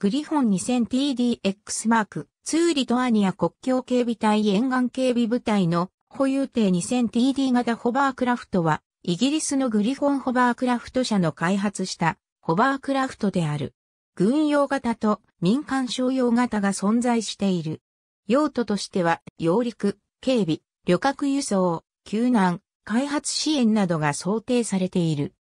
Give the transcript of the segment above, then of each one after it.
グリフォン 2000TDX マーク、ツーリトアニア国境警備隊沿岸警備部隊の保有艇 2000TD 型ホバークラフトは、イギリスのグリフォンホバークラフト社の開発したホバークラフトである。軍用型と民間商用型が存在している。用途としては、揚陸、警備、旅客輸送、救難、開発支援などが想定されている。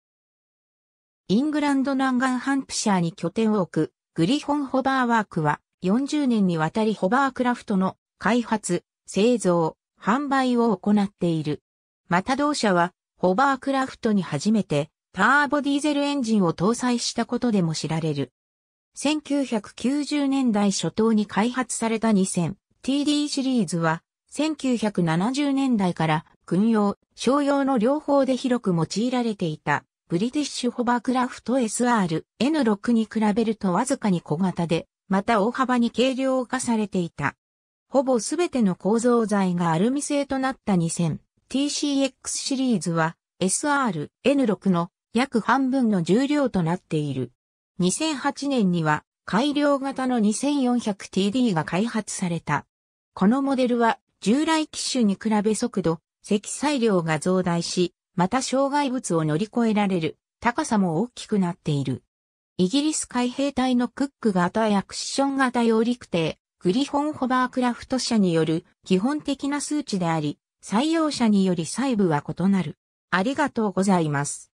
イングランド南岸ハンプシャーに拠点を置くグリフォン・ホバーワークは40年にわたりホバークラフトの開発、製造、販売を行っている。また同社はホバークラフトに初めてターボディーゼルエンジンを搭載したことでも知られる。1990年代初頭に開発された 2000TD シリーズは1970年代から軍用、商用の両方で広く用いられていたブリティッシュホバークラフト SR-N6 に比べるとわずかに小型で、また大幅に軽量化されていた。ほぼすべての構造材がアルミ製となった 2000TCX シリーズは SR-N6 の約半分の重量となっている。2008年には改良型の 2400TD が開発された。このモデルは従来機種に比べ速度、積載量が増大し、また障害物を乗り越えられる高さも大きくなっている。イギリス海兵隊のクック型やアクション型揚陸艇、グリフォンホバークラフト社による基本的な数値であり、採用者により細部は異なる。ありがとうございます。